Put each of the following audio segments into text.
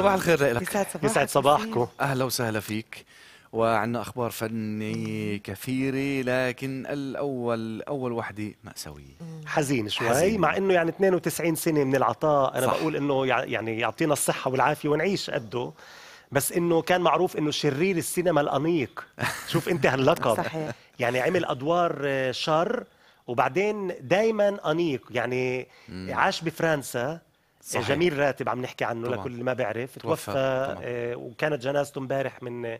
صباح الخير لك يسعد يسعد صباحكم اهلا وسهلا فيك وعندنا اخبار فنيه كثيره لكن الاول اول وحده ماساويه حزين شوي حزين. مع انه يعني 92 سنه من العطاء انا صح. بقول انه يعني يعطينا الصحه والعافيه ونعيش قده بس انه كان معروف انه شرير السينما الانيق شوف انت هاللقب صحيح. يعني عمل ادوار آه، شر وبعدين دائما انيق يعني عاش بفرنسا صحيح. جميل راتب عم نحكي عنه طبعا. لكل ما بعرف توفى, توفى. آه، وكانت جنازته امبارح من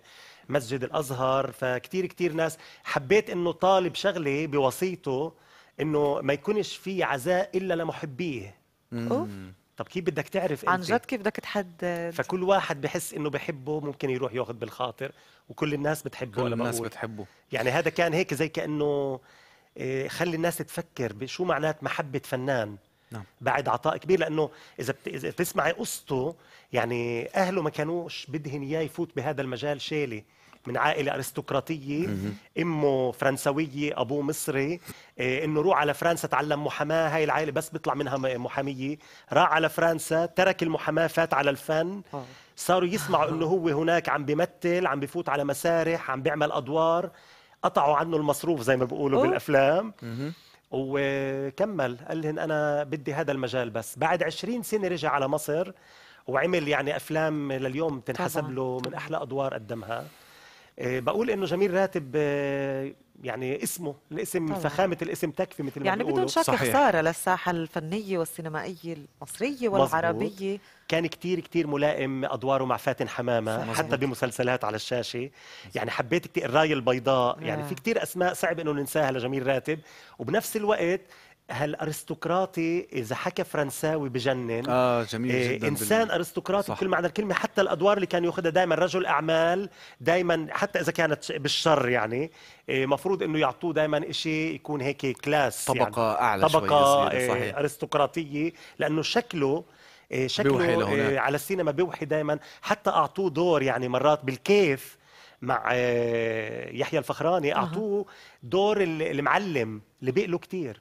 مسجد الازهر فكتير كتير ناس حبيت انه طالب شغله بوصيته انه ما يكونش في عزاء الا لمحبيه طب كيف بدك تعرف انت عن جد كيف بدك تحدد فكل واحد بحس انه بحبه ممكن يروح ياخذ بالخاطر وكل الناس بتحبه كل الناس بتحبه يعني هذا كان هيك زي كانه آه، خلي الناس تفكر بشو معنات محبه فنان نعم. بعد عطاء كبير لانه اذا بتسمعي قصته يعني اهله ما كانوش بدهن اياه يفوت بهذا المجال شالي من عائلة أرستقراطية أمه فرنسوية أبوه مصري إيه إنه روح على فرنسا تعلم محاماة هاي العائلة بس بيطلع منها محامية راح على فرنسا ترك المحاماة فات على الفن آه. صاروا يسمعوا إنه هو هناك عم بيمثل عم بفوت على مسارح عم بيعمل أدوار قطعوا عنه المصروف زي ما بيقولوا بالأفلام وكمل قال لهم انا بدي هذا المجال بس بعد عشرين سنه رجع على مصر وعمل يعني افلام لليوم تنحسب له من احلى ادوار قدمها آه، بقول انه جميل راتب آه، يعني اسمه الاسم طبعا. فخامه الاسم تكفي مثل ما يعني بدون شك خساره للساحه الفنيه والسينمائيه المصريه والعربيه مزبوط. كان كتير كتير ملائم ادواره مع فاتن حمامه صحيح. حتى بمسلسلات على الشاشه يعني حبيت كتير الرايه البيضاء يعني آه. في كتير اسماء صعب انه ننساها لجميل راتب وبنفس الوقت هالارستقراطي اذا حكى فرنساوي بجنن اه جميل إيه جدا انسان بال... ارستقراطي بكل معنى الكلمه حتى الادوار اللي كان ياخذها دائما رجل اعمال دائما حتى اذا كانت بالشر يعني إيه مفروض انه يعطوه دائما شيء يكون هيك كلاس يعني. طبقه يعني اعلى طبقه شوي إيه، صحيح. ارستقراطيه لانه شكله إيه شكله إيه على السينما بيوحي دائما حتى اعطوه دور يعني مرات بالكيف مع إيه، يحيى الفخراني اعطوه دور المعلم اللي بيقله كثير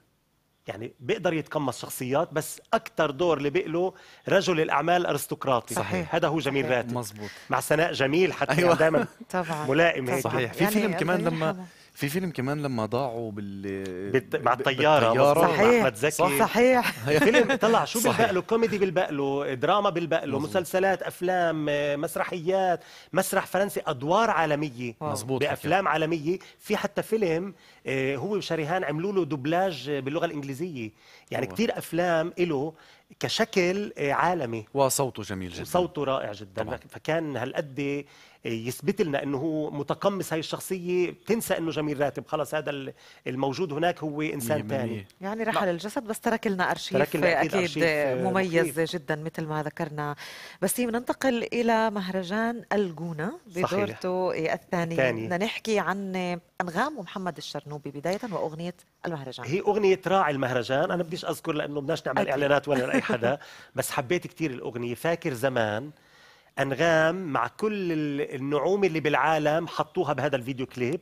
يعني بيقدر يتقمص شخصيات بس اكثر دور اللي بيقله رجل الاعمال ارستقراطي صحيح هذا هو جميل راتب مع سناء جميل حتى أيوة. يعني دائما طبعا ملائمه صحيح في يعني فيلم كمان لما حلو. في فيلم كمان لما ضاعوا بال بت... مع الطياره صحيح احمد زكي صحيح, صحيح فيلم طلع شو بالبقله كوميدي بالبقله دراما بالبقله مسلسلات افلام مسرحيات مسرح فرنسي ادوار عالميه مزبوط بافلام حكي. عالميه في حتى فيلم آه، هو وشريهان عملوا له دوبلاج باللغه الانجليزيه يعني كثير افلام له كشكل آه، عالمي وصوته جميل جدا وصوته رائع جدا طبعا. فكان هالقد يثبت لنا انه هو متقمص هاي الشخصيه تنسى انه جميل راتب خلص هذا الموجود هناك هو انسان ثاني يعني رحل لا. الجسد بس ترك لنا ارشيف ترك لنا اكيد, أكيد أرشيف آه، مميز مخيف. جدا مثل ما ذكرنا بس ننتقل الى مهرجان الجونه بدورته الثاني بدنا نحكي عن انغام ومحمد الشرنوبي بدايه واغنيه المهرجان هي اغنيه راعي المهرجان انا بديش اذكر لانه بدناش نعمل أكيد. اعلانات ولا لاي حدا بس حبيت كثير الاغنيه فاكر زمان انغام مع كل النعومه اللي بالعالم حطوها بهذا الفيديو كليب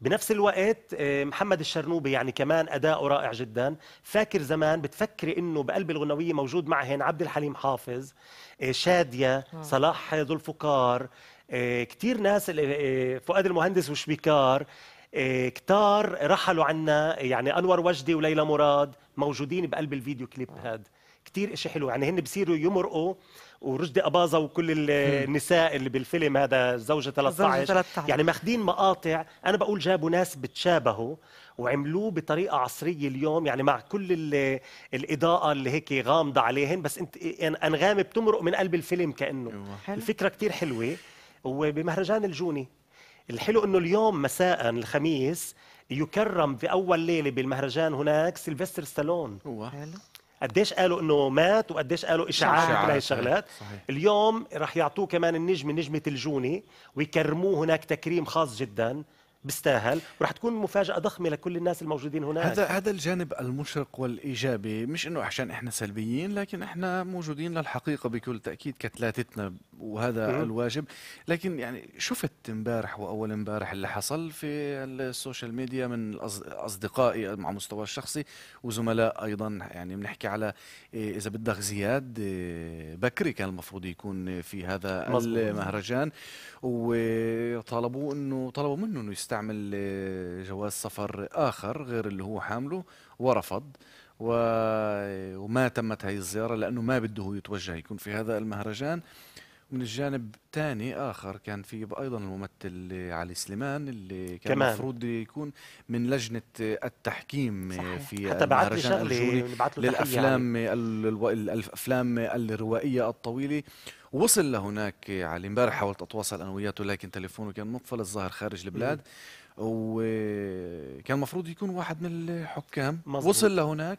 بنفس الوقت آه، محمد الشرنوبي يعني كمان اداؤه رائع جدا فاكر زمان بتفكري انه بقلب الغنويه موجود معهن عبد الحليم حافظ آه، شاديه آه. صلاح ذو الفقار كثير ناس فؤاد المهندس وشبيكار كتار رحلوا عنا يعني انور وجدي وليلى مراد موجودين بقلب الفيديو كليب هذا كثير شيء حلو يعني هن بصيروا يمرقوا ورشدي اباظه وكل النساء اللي بالفيلم هذا زوجة 13, زوجة 13. يعني ماخذين مقاطع انا بقول جابوا ناس بتشابهوا وعملوه بطريقه عصريه اليوم يعني مع كل الاضاءه اللي هيك غامضه عليهن بس انت انغام بتمرق من قلب الفيلم كانه أيوة. حلو. الفكره كثير حلوه وبمهرجان الجوني الحلو انه اليوم مساء الخميس يكرم في اول ليله بالمهرجان هناك سيلفستر ستالون حلو قديش قالوا انه مات وقديش قالوا اشاعات مثل هاي الشغلات صحيح. اليوم رح يعطوه كمان النجمه نجمه الجوني ويكرموه هناك تكريم خاص جدا بيستاهل ورح تكون مفاجاه ضخمه لكل الناس الموجودين هناك هذا هذا الجانب المشرق والايجابي مش انه عشان احنا سلبيين لكن احنا موجودين للحقيقه بكل تاكيد كتلاتتنا وهذا م. الواجب لكن يعني شفت امبارح واول امبارح اللي حصل في السوشيال ميديا من اصدقائي مع مستوى الشخصي وزملاء ايضا يعني بنحكي على إيه، اذا بدك زياد إيه، بكري كان المفروض يكون في هذا مزبوط. المهرجان وطالبوه انه طلبوا منه انه يستعمل يستعمل جواز سفر آخر غير اللي هو حامله ورفض وما تمت هذه الزيارة لأنه ما بده يتوجه يكون في هذا المهرجان من الجانب تاني اخر كان في ايضا الممثل علي سليمان اللي كان المفروض يكون من لجنه التحكيم صحيح. في حتى بعت لي شغله يعني يعني. للافلام يعني. الافلام الروائيه الطويله وصل لهناك علي امبارح حاولت اتواصل انا وياه لكن تليفونه كان مقفل الظاهر خارج البلاد وكان المفروض يكون واحد من الحكام مزبوط. وصل لهناك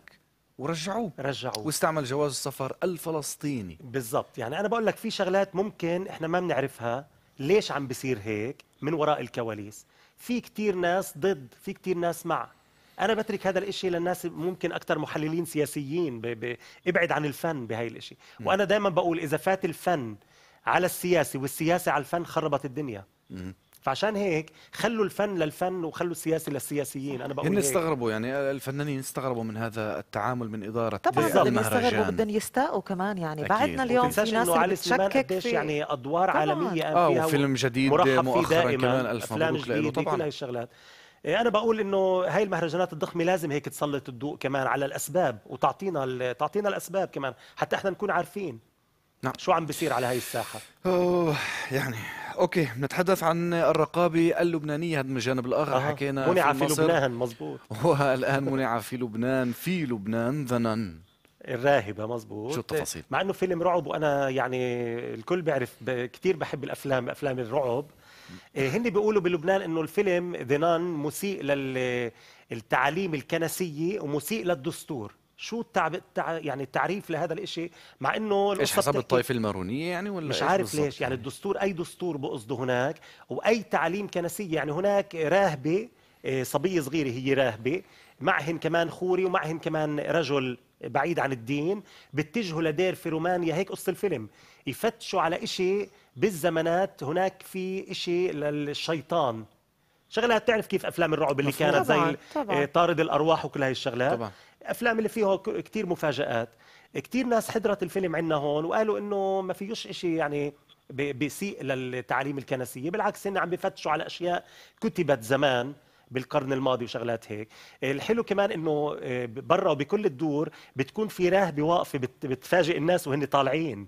ورجعوه رجعوه واستعمل جواز السفر الفلسطيني بالضبط يعني انا بقول لك في شغلات ممكن احنا ما بنعرفها ليش عم بصير هيك من وراء الكواليس في كتير ناس ضد في كتير ناس مع انا بترك هذا الاشي للناس ممكن اكثر محللين سياسيين ب... ب... ابعد عن الفن بهاي الاشي م. وانا دائما بقول اذا فات الفن على السياسي والسياسه على الفن خربت الدنيا م. فعشان هيك خلوا الفن للفن وخلوا السياسه للسياسيين انا بقول هن استغربوا يعني الفنانين استغربوا من هذا التعامل من اداره طبعا بدهم يستغربوا بدهم يستاءوا كمان يعني أكيد. بعدنا اليوم في ناس بتشكك في يعني ادوار طبعاً. عالميه آه وفيلم جديد مؤخرا كمان الف مبروك له طبعا كل هاي الشغلات إيه، انا بقول انه هاي المهرجانات الضخمه لازم هيك تسلط الضوء كمان على الاسباب وتعطينا تعطينا الاسباب كمان حتى احنا نكون عارفين نعم. شو عم بيصير على هاي الساحه اوه يعني اوكي بنتحدث عن الرقابه اللبنانيه هذا من الجانب الاخر آه. حكينا منع في, في لبنان مزبوط والان منع في لبنان في لبنان ذنن الراهبه مزبوط شو التفاصيل مع انه فيلم رعب وانا يعني الكل بيعرف كثير بحب الافلام افلام الرعب إيه، هن بيقولوا بلبنان انه الفيلم ذنان مسيء للتعاليم الكنسيه ومسيء للدستور شو التعب التع... يعني التعريف لهذا الشيء مع انه ايش حسب الطائفه المارونيه يعني ولا مش عارف ليش يعني, يعني الدستور اي دستور بقصده هناك واي تعليم كنسيه يعني هناك راهبه آه، صبيه صغيره هي راهبه معهن كمان خوري ومعهن كمان رجل بعيد عن الدين بيتجهوا لدير في رومانيا هيك قصه الفيلم يفتشوا على شيء بالزمانات هناك في شيء للشيطان شغلات تعرف كيف افلام الرعب اللي كانت زي طبعاً. إيه، طارد الارواح وكل هاي الشغلات طبعاً. افلام اللي فيها كثير مفاجات كثير ناس حضرت الفيلم عندنا هون وقالوا انه ما فيوش شيء يعني بيسيء للتعاليم الكنسيه بالعكس هن عم بفتشوا على اشياء كتبت زمان بالقرن الماضي وشغلات هيك الحلو كمان انه إيه، برا وبكل الدور بتكون في راهبه واقفه بتفاجئ الناس وهن طالعين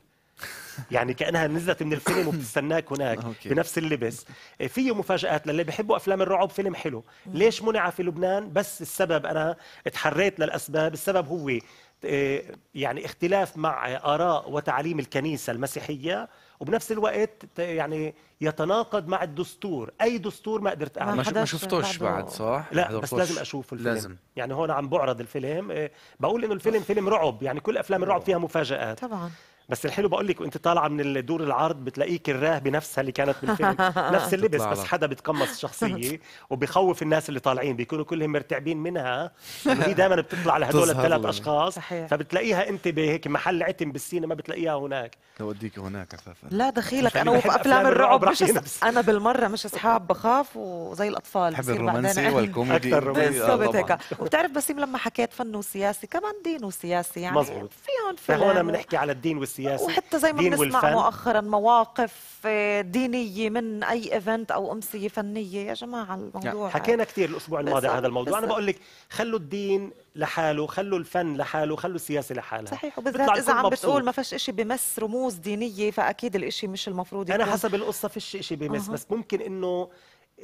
يعني كانها نزلت من الفيلم وبتستناك هناك بنفس اللبس إيه، فيه مفاجات للي بيحبوا افلام الرعب فيلم حلو ليش منع في لبنان بس السبب انا اتحريت للاسباب السبب هو إيه، يعني اختلاف مع اراء وتعاليم الكنيسه المسيحيه وبنفس الوقت يعني يتناقض مع الدستور اي دستور ما قدرت اعمل ما شفتوش بعد صح لا بس لازم اشوف الفيلم لازم. يعني هون عم بعرض الفيلم إيه، بقول انه الفيلم فيلم رعب يعني كل افلام الرعب فيها مفاجات طبعا بس الحلو بقول لك وانت طالعه من الدور العرض بتلاقيك الراه بنفسها اللي كانت بالفيلم نفس اللبس بس حدا بتقمص الشخصيه وبخوف الناس اللي طالعين بيكونوا كلهم مرتعبين منها يعني هي دائما بتطلع لهدول الثلاث اشخاص صحيح. فبتلاقيها انت بهيك محل عتم بالسينما بتلاقيها هناك توديك هناك اساسا لا دخيلك انا افلام الرعب مش انا بالمره مش اصحاب بخاف وزي الاطفال بحب الرومانسي والكوميدي بالضبط هيك وبتعرف بسيم لما حكيت فن وسياسي كمان دين وسياسي يعني مزبوط. في فلان فلان هون بنحكي على الدين والسياسه وحتى زي ما بنسمع مؤخرا مواقف آه، دينيه من اي ايفنت او امسيه فنيه يا جماعه الموضوع نعم، حكينا كثير الاسبوع الماضي عن هذا الموضوع انا بقول لك خلوا الدين لحاله خلوا الفن لحاله خلوا السياسه لحالها صحيح وبالذات اذا عم مبسوط. بتقول ما فيش شيء بمس رموز دينيه فاكيد الإشي مش المفروض يكون انا حسب القصه فيش شيء بمس أه. بس ممكن انه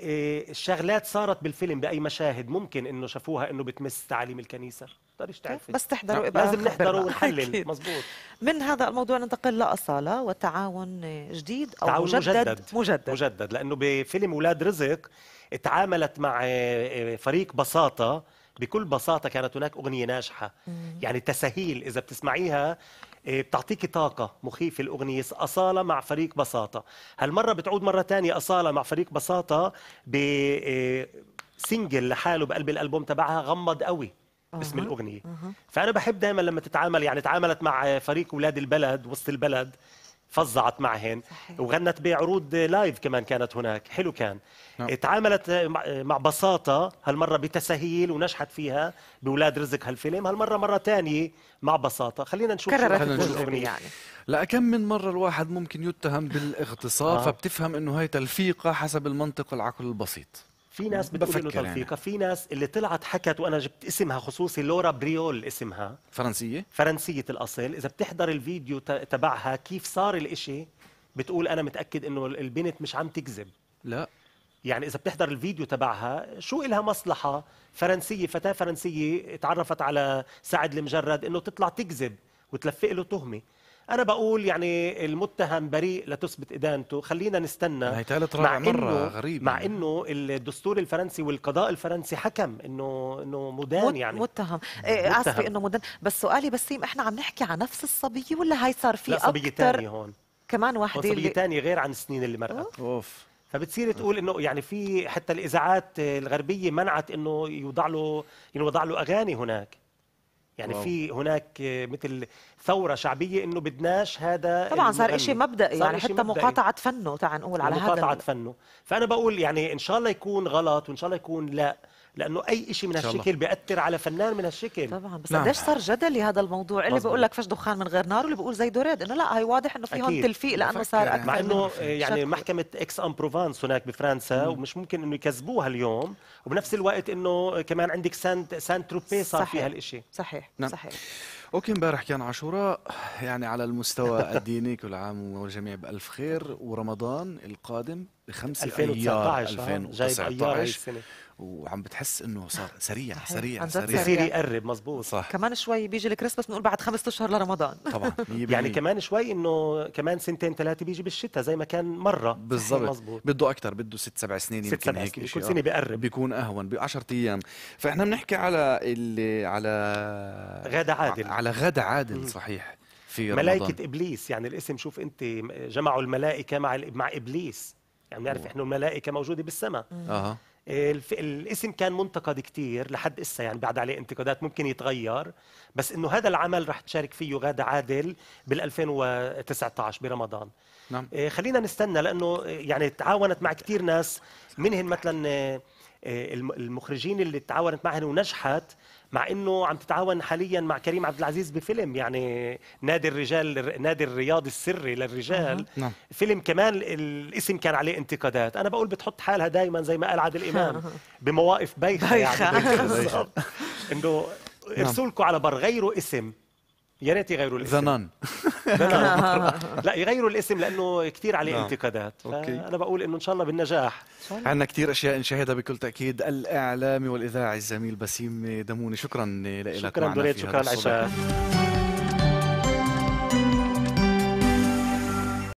آه، الشغلات صارت بالفيلم باي مشاهد ممكن انه شافوها انه بتمس تعاليم الكنيسه بتقدريش تعرفي بس تحضروا يبقى نعم، لازم نحضره ونحلل مزبوط من هذا الموضوع ننتقل لأصالة وتعاون جديد أو تعاون مجدد, مجدد مجدد مجدد لأنه بفيلم اولاد رزق تعاملت مع آه، آه، فريق بساطة بكل بساطة كانت هناك أغنية ناجحة يعني تسهيل إذا بتسمعيها آه، بتعطيكي طاقة مخيفة الأغنية أصالة مع فريق بساطة هالمرة بتعود مرة تانية أصالة مع فريق بساطة بسنجل لحاله بقلب الألبوم تبعها غمض قوي اسم أه. الاغنيه أه. فانا بحب دائما لما تتعامل يعني تعاملت مع فريق اولاد البلد وسط البلد فظعت معهن صحيح. وغنت بعروض لايف كمان كانت هناك حلو كان نعم. تعاملت مع بساطة هالمرة بتسهيل ونجحت فيها بولاد رزق هالفيلم هالمرة مرة تانية مع بساطة خلينا نشوف خلينا الأغنية يعني لا كم من مرة الواحد ممكن يتهم بالاغتصاب آه. فبتفهم انه هي تلفيقة حسب المنطق والعقل البسيط في ناس بتقول انه يعني. في ناس اللي طلعت حكت وانا جبت اسمها خصوصي لورا بريول اسمها فرنسيه فرنسيه الاصل اذا بتحضر الفيديو تبعها كيف صار الإشي بتقول انا متاكد انه البنت مش عم تكذب لا يعني اذا بتحضر الفيديو تبعها شو إلها مصلحه فرنسيه فتاه فرنسيه تعرفت على سعد المجرد انه تطلع تكذب وتلفق له تهمه انا بقول يعني المتهم بريء لتثبت ادانته خلينا نستنى هي ثالث رابع مرة غريب مع يعني. انه الدستور الفرنسي والقضاء الفرنسي حكم انه انه مدان يعني متهم, إيه، متهم. اسفه انه مدان بس سؤالي بسيم احنا عم نحكي عن نفس الصبيه ولا هي صار في اكثر صبيه ثانيه هون كمان وحده صبيه ثانيه غير عن السنين اللي مرقت اوف فبتصير تقول انه يعني في حتى الاذاعات الغربيه منعت انه يوضع له يوضع له اغاني هناك يعني واو. في هناك مثل ثوره شعبيه انه بدناش هذا طبعا صار شيء مبدئي يعني حتى مبدأي. مقاطعه فنه تعال نقول على مقاطعة هذا مقاطعه فنه فانا بقول يعني ان شاء الله يكون غلط وان شاء الله يكون لا لانه اي شيء من هالشكل بياثر على فنان من هالشكل طبعا بس نعم. قديش صار جدلي هذا الموضوع اللي بيقول لك فش دخان من غير نار واللي بيقول زي دوريد انه لا هي واضح انه في هون تلفيق لانه صار يعني اكثر مع انه يعني شكل. محكمه اكس ام بروفانس هناك بفرنسا مم. ومش ممكن انه يكذبوها اليوم وبنفس الوقت انه كمان عندك سانت سانت تروبي صار فيها الشيء صحيح نعم. صحيح اوكي امبارح كان عاشوراء يعني على المستوى الديني كل عام والجميع بالف خير ورمضان القادم بخمسة 2019 ايار 2019 جايب ايار السنه وعم بتحس انه صار سريع سريع سريع بصير يقرب مزبوط صح كمان شوي بيجي الكريسماس بنقول بعد خمسة اشهر لرمضان طبعا يعني كمان شوي انه كمان سنتين ثلاثه بيجي بالشتاء زي ما كان مره بالضبط بده اكثر بده ست سبع سنين ست سبع هيك كل سنه آه. بيقرب بيكون اهون ب 10 ايام فاحنا بنحكي على اللي على غادة عادل على غادة عادل صحيح في رمضان ملائكة إبليس يعني الاسم شوف أنت جمعوا الملائكة مع مع إبليس يعني بنعرف إحنا الملائكة موجودة بالسماء أه. الاسم كان منتقد كثير لحد اسا يعني بعد عليه انتقادات ممكن يتغير بس انه هذا العمل رح تشارك فيه غادة عادل بال2019 برمضان نعم. آه، خلينا نستنى لانه آه، يعني تعاونت مع كثير ناس منهم مثلا آه، المخرجين اللي تعاونت معهم ونجحت مع انه عم تتعاون حاليا مع كريم عبد العزيز بفيلم يعني نادي الرجال نادي الرياض السري للرجال أه. فيلم كمان الاسم كان عليه انتقادات انا بقول بتحط حالها دائما زي ما قال عادل امام بمواقف بايخه, يعني انه نعم. ارسلكوا على بر غيروا اسم يا ريت يغيروا الاسم زنان لا يغيروا الاسم لانه كثير عليه نعم. انتقادات انا بقول انه ان شاء الله بالنجاح عندنا كثير اشياء نشاهدها بكل تاكيد الاعلامي والاذاعي الزميل بسيم دموني شكرا لك شكرا دوريت شكرا عشاء